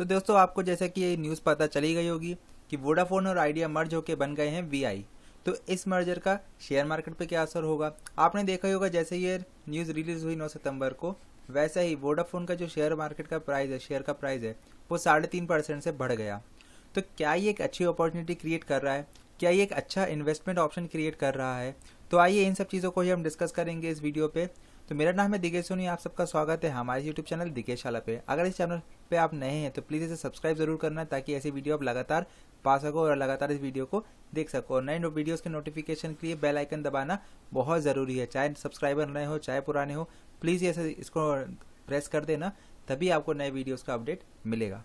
तो दोस्तों आपको जैसे कि ये न्यूज़ पता चली गई होगी कि वोडाफोन और आइडिया मर्ज होकर बन गए हैं वी आई तो इस मर्जर का शेयर मार्केट पे क्या असर होगा आपने देखा ही होगा जैसे ये न्यूज़ रिलीज हुई नौ सितम्बर को वैसा ही वोडाफोन का जो शेयर मार्केट का प्राइस है शेयर का प्राइस है वो साढ़े तीन परसेंट से बढ़ गया तो क्या ये एक अच्छी अपॉर्चुनिटी क्रिएट कर रहा है क्या ये एक अच्छा इन्वेस्टमेंट ऑप्शन क्रिएट कर रहा है तो आइए इन सब चीज़ों को ही हम डिस्कस करेंगे इस वीडियो पे तो मेरा नाम है दिगेश सोनी आप सबका स्वागत है हमारे यूट्यूब चैनल दिगेश शाला पे अगर इस चैनल पे आप नए हैं तो प्लीज़ इसे सब्सक्राइब जरूर करना ताकि ऐसी वीडियो आप लगातार पा सको और लगातार इस वीडियो को देख सको और नए वीडियोस के नोटिफिकेशन के लिए बेल आइकन दबाना बहुत ज़रूरी है चाहे सब्सक्राइबर नए हो चाहे पुराने हो प्लीज़ ऐसे इसको प्रेस कर देना तभी आपको नए वीडियोज़ का अपडेट मिलेगा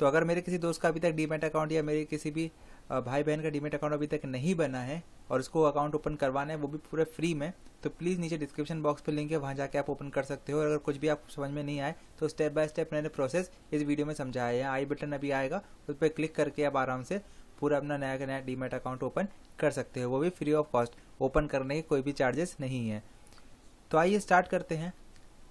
तो अगर मेरे किसी दोस्त का अभी तक डीमेट अकाउंट या मेरे किसी भी भाई बहन का डीमेट अकाउंट अभी तक नहीं बना है और उसको अकाउंट ओपन करवाना है वो भी पूरे फ्री में तो प्लीज़ नीचे डिस्क्रिप्शन बॉक्स पर लिंक है वहाँ जाके आप ओपन कर सकते हो और अगर कुछ भी आपको समझ में नहीं आए तो स्टेप बाय स्टेप मैंने प्रोसेस इस वीडियो में समझाया है आई बटन अभी आएगा उस पर क्लिक करके आप आराम से पूरा अपना नया नया डीमेट अकाउंट ओपन कर सकते हो वो भी फ्री ऑफ कॉस्ट ओपन करने के कोई भी चार्जेस नहीं है तो आइए स्टार्ट करते हैं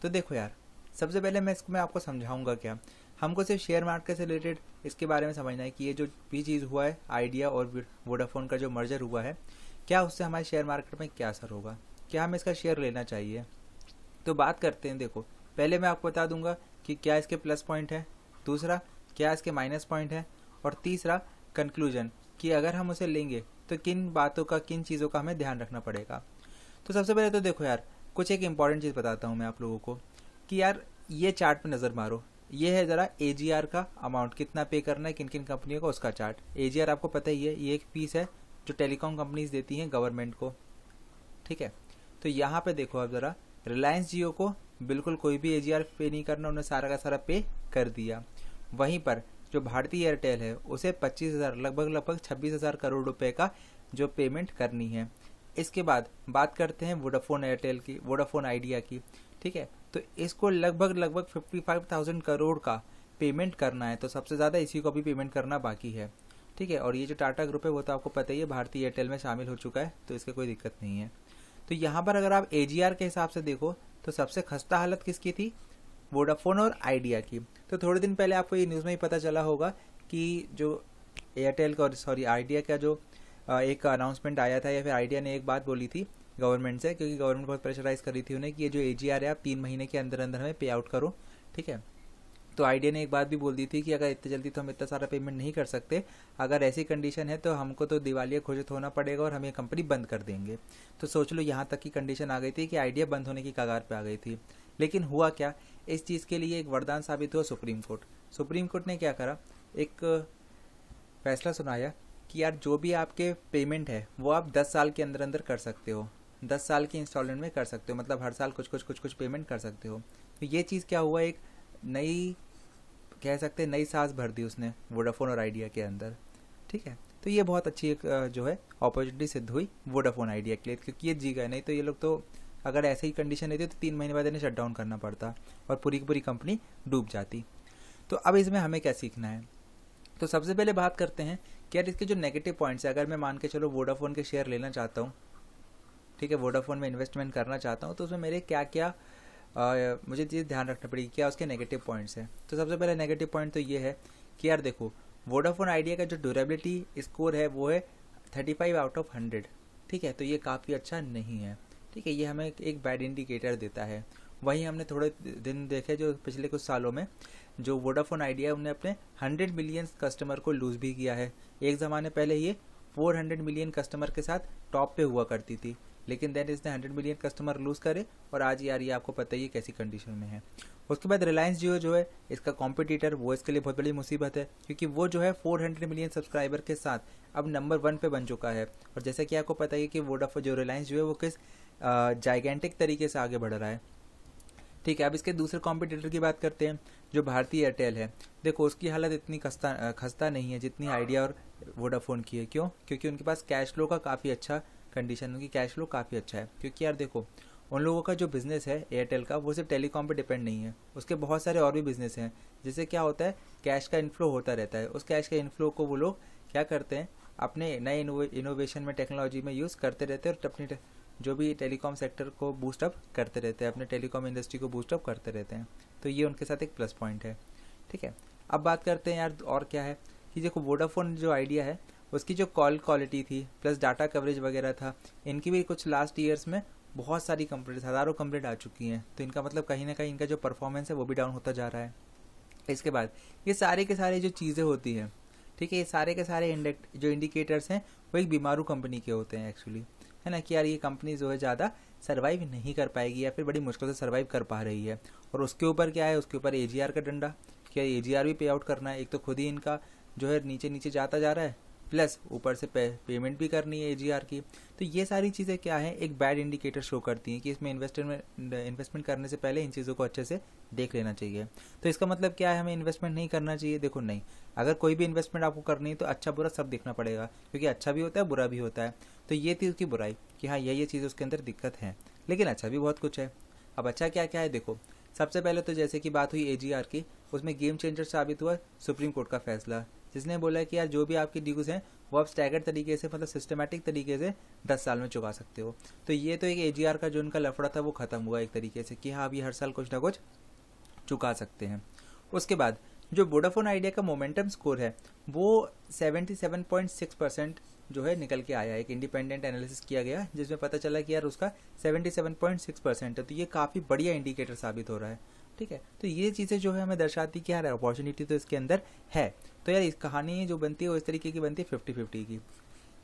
तो देखो यार सबसे पहले मैं इसको मैं आपको समझाऊंगा क्या हमको सिर्फ शेयर मार्केट से रिलेटेड इसके बारे में समझना है कि ये जो भी चीज़ हुआ है आइडिया और वोडाफोन का जो मर्जर हुआ है क्या उससे हमारे शेयर मार्केट में क्या असर होगा क्या हमें इसका शेयर लेना चाहिए तो बात करते हैं देखो पहले मैं आपको बता दूंगा कि क्या इसके प्लस पॉइंट है दूसरा क्या इसके माइनस पॉइंट है और तीसरा कंक्लूजन कि अगर हम उसे लेंगे तो किन बातों का किन चीज़ों का हमें ध्यान रखना पड़ेगा तो सबसे पहले तो देखो यार कुछ एक इम्पॉर्टेंट चीज़ बताता हूँ मैं आप लोगों को कि यार ये चार्ट पे नज़र मारो ये है जरा एजीआर का अमाउंट कितना पे करना है किन किन कंपनियों का उसका चार्ट एजीआर आपको पता ही है ये एक पीस है जो टेलीकॉम कंपनीज देती हैं गवर्नमेंट को ठीक है तो यहाँ पे देखो आप जरा रिलायंस जियो को बिल्कुल कोई भी एजीआर पे नहीं करना उन्होंने सारा का सारा पे कर दिया वहीं पर जो भारतीय एयरटेल है उसे पच्चीस हज़ार लगभग लगभग छब्बीस हज़ार करोड़ रुपए का जो पेमेंट करनी है इसके बाद बात करते हैं वोडाफोन एयरटेल की वोडाफोन आइडिया की ठीक है तो इसको लगभग लगभग फिफ्टी फाइव थाउजेंड करोड़ का पेमेंट करना है तो सबसे ज़्यादा इसी को भी पेमेंट करना बाकी है ठीक है और ये जो टाटा ग्रुप है वो तो आपको पता ही है भारतीय एयरटेल में शामिल हो चुका है तो इसकी कोई दिक्कत नहीं है तो यहाँ पर अगर आप ए के हिसाब से देखो तो सबसे खस्ता हालत किसकी थी वोडाफोन और आइडिया की तो थोड़े दिन पहले आपको ये न्यूज़ में ही पता चला होगा कि जो एयरटेल का सॉरी आइडिया का जो एक अनाउंसमेंट आया था या फिर आइडिया ने एक बात बोली थी गवर्नमेंट से क्योंकि गवर्नमेंट बहुत प्रेशराइज करी थी उन्हें कि ये जो ए जी है आप तीन महीने के अंदर अंदर हमें पे आउट करो ठीक है तो आइडिया ने एक बात भी बोल दी थी कि अगर इतनी जल्दी तो हम इतना सारा पेमेंट नहीं कर सकते अगर ऐसी कंडीशन है तो हमको तो दिवालिया घोषित होना पड़ेगा और हम ये कंपनी बंद कर देंगे तो सोच लो यहाँ तक की कंडीशन आ गई थी कि आइडिया बंद होने की कगार पर आ गई थी लेकिन हुआ क्या इस चीज़ के लिए एक वरदान साबित हुआ सुप्रीम कोर्ट सुप्रीम कोर्ट ने क्या करा एक फैसला सुनाया कि यार जो भी आपके पेमेंट है वो आप 10 साल के अंदर अंदर कर सकते हो दस साल की इंस्टॉलमेंट में कर सकते हो मतलब हर साल कुछ कुछ कुछ कुछ पेमेंट कर सकते हो तो ये चीज़ क्या हुआ एक नई कह सकते नई सांस भर दी उसने वोडाफोन और आइडिया के अंदर ठीक है तो ये बहुत अच्छी एक जो है अपॉर्चुनिटी सिद्ध हुई वोडाफोन आइडिया के लिए क्योंकि ये जी गए नहीं तो ये लोग तो अगर ऐसे ही कंडीशन रहती तो तीन महीने बाद इन्हें शट डाउन करना पड़ता और पूरी की पूरी कंपनी डूब जाती तो अब इसमें हमें क्या सीखना है तो सबसे पहले बात करते हैं कि यार इसके जो नेगेटिव पॉइंट्स है अगर मैं मान के चलो वोडाफोन के शेयर लेना चाहता हूँ ठीक है वोडाफोन में इन्वेस्टमेंट करना चाहता हूँ तो उसमें मेरे क्या क्या आ, मुझे चीज़ ध्यान रखना पड़ेगी क्या उसके नेगेटिव पॉइंट्स हैं तो सबसे पहले नेगेटिव पॉइंट तो ये है कि यार देखो वोडाफोन आइडिया का जो ड्यूरेबिलिटी स्कोर है वो है thirty five out of hundred ठीक है तो ये काफ़ी अच्छा नहीं है ठीक है ये हमें एक बैड इंडिकेटर देता है वहीं हमने थोड़े दिन देखे जो पिछले कुछ सालों में जो वोडाफोन आइडिया उन्होंने अपने हंड्रेड मिलियन कस्टमर को लूज़ भी किया है एक ज़माने पहले ये 400 मिलियन कस्टमर के साथ टॉप पे हुआ करती थी लेकिन देन इसने हंड्रेड मिलियन कस्टमर लूज करे और आज यार ये आपको पता ही है कैसी कंडीशन में है उसके बाद रिलायंस जियो जो है इसका कॉम्पिटिटर वो इसके लिए बहुत बड़ी मुसीबत है क्योंकि वो जो है 400 मिलियन सब्सक्राइबर के साथ अब नंबर वन पे बन चुका है और जैसा कि आपको पता है कि वोडाफो जो रिलायंस जो है वो किस जाइगेंटिक तरीके से आगे बढ़ रहा है ठीक है अब इसके दूसरे कॉम्पिटिटर की बात करते हैं जो भारतीय एयरटेल है देखो उसकी हालत इतनी खस्ता खस्ता नहीं है जितनी आइडिया हाँ। और वोडाफोन की है क्यों क्योंकि उनके पास कैश फ्लो का काफ़ी अच्छा कंडीशन उनकी कैश फ्लो काफ़ी अच्छा है क्योंकि यार देखो उन लोगों का जो बिज़नेस है एयरटेल का वो सिर्फ टेलीकॉम पे डिपेंड नहीं है उसके बहुत सारे और भी बिज़नेस हैं जिससे क्या होता है कैश का इनफ्लो होता रहता है उस कैश के इनफ्लो को वो लोग क्या करते हैं अपने नए इनोवेशन में टेक्नोलॉजी में यूज़ करते रहते हैं और अपनी जो भी टेलीकॉम सेक्टर को बूस्टअप करते रहते हैं अपने टेलीकॉम इंडस्ट्री को बूस्टअप करते रहते हैं तो ये उनके साथ एक प्लस पॉइंट है ठीक है अब बात करते हैं यार और क्या है कि देखो वोडाफोन जो आइडिया है उसकी जो कॉल क्वालिटी थी प्लस डाटा कवरेज वगैरह था इनकी भी कुछ लास्ट ईयर्स में बहुत सारी कंप्लेट हज़ारों कंप्लेट आ चुकी हैं तो इनका मतलब कहीं ना कहीं इनका जो परफॉर्मेंस है वो भी डाउन होता जा रहा है इसके बाद ये सारे के सारे जो चीज़ें होती हैं ठीक है ये सारे के सारे इंडेक्ट जो इंडिकेटर्स हैं वो एक बीमारू कंपनी के होते हैं एक्चुअली है ना कि यार ये कंपनी जो है ज़्यादा सर्वाइव नहीं कर पाएगी या फिर बड़ी मुश्किल से सर्वाइव कर पा रही है और उसके ऊपर क्या है उसके ऊपर ए का डंडा कि यार ए भी पे आउट करना है एक तो खुद ही इनका जो है नीचे नीचे जाता जा रहा है प्लस ऊपर से पे, पेमेंट भी करनी है एजीआर की तो ये सारी चीज़ें क्या है एक बैड इंडिकेटर शो करती हैं कि इसमें इन्वेस्टमेंट इन्वेस्टमेंट करने से पहले इन चीज़ों को अच्छे से देख लेना चाहिए तो इसका मतलब क्या है हमें इन्वेस्टमेंट नहीं करना चाहिए देखो नहीं अगर कोई भी इन्वेस्टमेंट आपको करनी है तो अच्छा बुरा सब देखना पड़ेगा क्योंकि अच्छा भी होता है बुरा भी होता है तो ये थी उसकी बुराई कि हाँ ये ये चीज़ उसके अंदर दिक्कत है लेकिन अच्छा भी बहुत कुछ है अब अच्छा क्या क्या है देखो सबसे पहले तो जैसे कि बात हुई एजीआर की उसमें गेम चेंजर साबित हुआ सुप्रीम कोर्ट का फैसला जिसने बोला कि यार जो भी आपकी ड्यूज हैं वो आप स्टैगर्ड तरीके से मतलब सिस्टमेटिक तरीके से दस साल में चुका सकते हो तो ये तो एक ए का जो उनका लफड़ा था वो ख़त्म हुआ एक तरीके से कि हाँ अभी हर साल कुछ ना कुछ चुका सकते हैं उसके बाद जो वोडाफोन आइडिया का मोमेंटम स्कोर है वो सेवेंटी परसेंट जो है निकल के आया एक इंडिपेंडेंट एनालिसिस किया गया जिसमें पता चला कि यार उसका 77.6 परसेंट है तो ये काफ़ी बढ़िया इंडिकेटर साबित हो रहा है ठीक है तो ये चीज़ें जो है हमें दर्शाती कि यार अपॉर्चुनिटी तो इसके अंदर है तो यार इस कहानी जो बनती है वो इस तरीके की बनती है फिफ्टी फिफ्टी की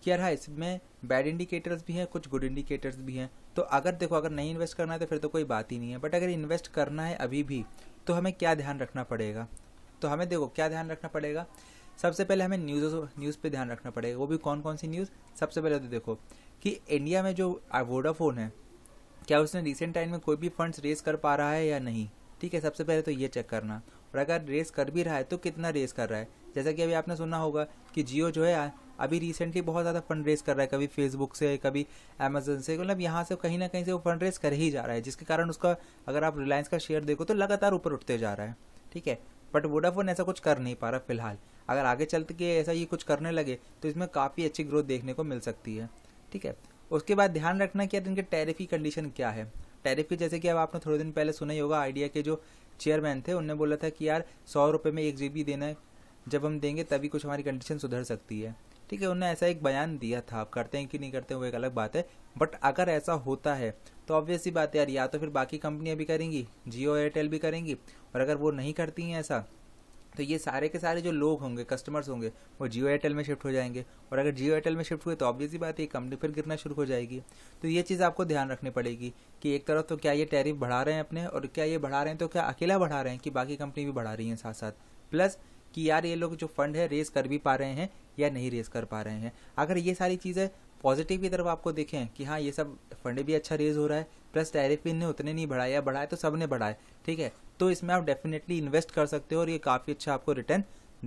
कि यार हाँ इसमें बैड इंडिकेटर्स भी हैं कुछ गुड इंडिकेटर्स भी हैं तो अगर देखो अगर नहीं इन्वेस्ट करना है तो फिर तो कोई बात ही नहीं है बट अगर इन्वेस्ट करना है अभी भी तो हमें क्या ध्यान रखना पड़ेगा तो हमें देखो क्या ध्यान रखना पड़ेगा सबसे पहले हमें न्यूज़ न्यूज़ पे ध्यान रखना पड़ेगा वो भी कौन कौन सी न्यूज़ सबसे पहले तो देखो कि इंडिया में जो वोडाफोन है क्या उसने रिसेंट टाइम में कोई भी फंड्स रेज कर पा रहा है या नहीं ठीक है सबसे पहले तो ये चेक करना और अगर रेस कर भी रहा है तो कितना रेस कर रहा है जैसा कि अभी आपने सुना होगा कि जियो जो है अभी रिसेंटली बहुत ज़्यादा फंड रेस कर रहा है कभी फेसबुक से कभी अमेजोन से मतलब यहाँ से कहीं ना कहीं से वो फंड रेस कर ही जा रहा है जिसके कारण उसका अगर आप रिलायंस का शेयर देखो तो लगातार ऊपर उठते जा रहा है ठीक है बट वोडाफोन ऐसा कुछ कर नहीं पा रहा फिलहाल अगर आगे चलते के ऐसा ये कुछ करने लगे तो इसमें काफ़ी अच्छी ग्रोथ देखने को मिल सकती है ठीक है उसके बाद ध्यान रखना कि इनके टैरिफ की कंडीशन क्या है टैरिफ की जैसे कि अब आपने थोड़े दिन पहले सुना ही होगा आइडिया के जो चेयरमैन थे उनने बोला था कि यार सौ रुपये में एक जी देना है जब हम देंगे तभी कुछ हमारी कंडीशन सुधर सकती है ठीक है उन्होंने ऐसा एक बयान दिया था आप करते हैं कि नहीं करते हैं वो एक अलग बात है बट अगर ऐसा होता है तो ऑब्वियस ही बात है यार या तो फिर बाकी कंपनियां भी करेंगी जियो एयरटेल भी करेंगी और अगर वो नहीं करती हैं ऐसा तो ये सारे के सारे जो लोग होंगे कस्टमर्स होंगे वो जियो एयरटेल में शिफ्ट हो जाएंगे और अगर जियो एयरटेल में शिफ्ट हुए तो ऑब्वियसली बात है कंपनी फिर गिरना शुरू हो जाएगी तो ये चीज़ आपको ध्यान रखनी पड़ेगी कि एक तरफ तो क्या ये टैरिफ बढ़ा रहे हैं अपने और क्या ये बढ़ा रहे हैं तो क्या अकेला बढ़ा रहे हैं कि बाकी कंपनी भी बढ़ा रही है साथ साथ प्लस कि यार ये लोग जो फंड है रेस कर भी पा रहे हैं या नहीं रेस कर पा रहे हैं अगर ये सारी चीज़ें पॉजिटिव की तरफ आपको देखें कि हाँ ये सब फंड भी अच्छा रेज हो रहा है प्लस टैरिफ भी इन्हें उतने नहीं बढ़ाया बढ़ाए तो सब ने बढ़ाए ठीक है तो इसमें आप डेफिनेटली इन्वेस्ट कर सकते हो और ये काफ़ी अच्छा आपको रिटर्न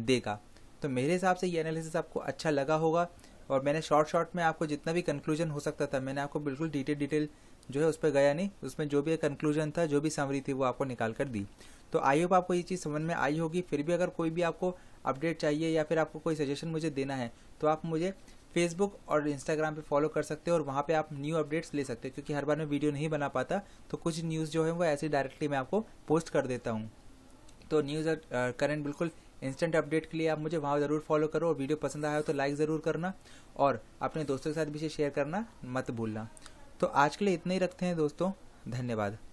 देगा तो मेरे हिसाब से ये एनालिसिस आपको अच्छा लगा होगा और मैंने शॉर्ट शॉर्ट में आपको जितना भी कंक्लूजन हो सकता था मैंने आपको बिल्कुल डिटेल डिटेल जो है उस पर गया नहीं उसमें जो भी कंक्लूजन था जो भी समरी थी वो आपको निकाल कर दी तो आई होप आपको ये चीज़ समझ में आई होगी फिर भी अगर कोई भी आपको अपडेट चाहिए या फिर आपको कोई सजेशन मुझे देना है तो आप मुझे फेसबुक और इंस्टाग्राम पे फॉलो कर सकते हो और वहाँ पे आप न्यू अपडेट्स ले सकते हो क्योंकि हर बार मैं वीडियो नहीं बना पाता तो कुछ न्यूज़ जो है वो ऐसे डायरेक्टली मैं आपको पोस्ट कर देता हूँ तो न्यूज़ करंट uh, बिल्कुल इंस्टेंट अपडेट के लिए आप मुझे वहाँ ज़रूर फॉलो करो और वीडियो पसंद आया हो तो लाइक ज़रूर करना और अपने दोस्तों के साथ भी इसे शेयर करना मत भूलना तो आज के लिए इतना ही रखते हैं दोस्तों धन्यवाद